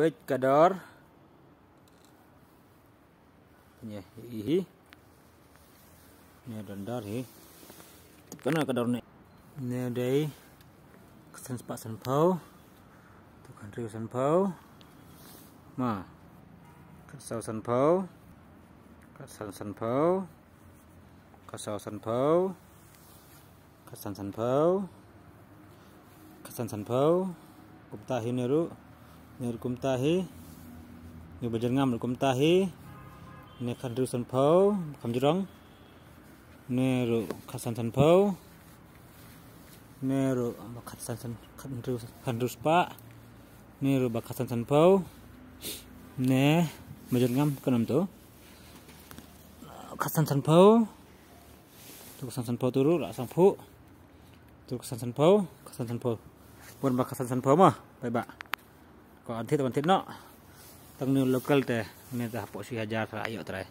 page kadar ya ihi ne dandar hi kana kadar ni ni ada kesan sepak sanpau tu kan riu sanpau ma kasau senpau kasan senpau kasau senpau kasan kesan kasan senpau kupta hineru tahi, ni bajar ngam rukum tahi ne kandrusan san phau kham jurong ne ru khasan san phau ne ru khasan san khandru khandru spa ne ru bakhasan san pau, ne bajar ngam kanam to khasan san phau tu khasan san phau tu ru sang phu tu khasan san phau khasan san phau pun bakhasan san phau mah bye bye. ᱠᱚ ᱟᱫᱷᱮ ᱫᱚ ᱵᱟᱝ ᱛᱤᱱᱟᱹᱜ ᱛᱟᱝ ᱞᱳᱠᱟᱞ ᱛᱮ ᱱᱮᱛᱟ ᱦᱟᱯᱚᱥᱤ ᱦᱟᱡᱟᱨ ᱟᱭᱚ ᱛᱨᱟᱭ